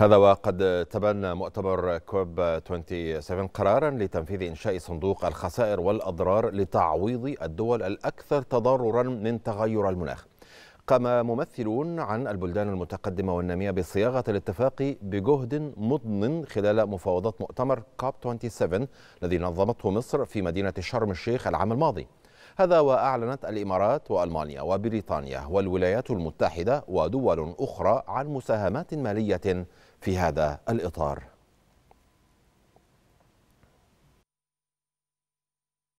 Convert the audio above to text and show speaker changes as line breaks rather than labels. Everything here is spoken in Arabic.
هذا وقد تبنى مؤتمر كوب 27 قرارا لتنفيذ انشاء صندوق الخسائر والاضرار لتعويض الدول الاكثر تضررا من تغير المناخ. قام ممثلون عن البلدان المتقدمه والناميه بصياغه الاتفاق بجهد مضن خلال مفاوضات مؤتمر كوب 27 الذي نظمته مصر في مدينه شرم الشيخ العام الماضي. هذا وأعلنت الإمارات وألمانيا وبريطانيا والولايات المتحدة ودول أخرى عن مساهمات مالية في هذا الإطار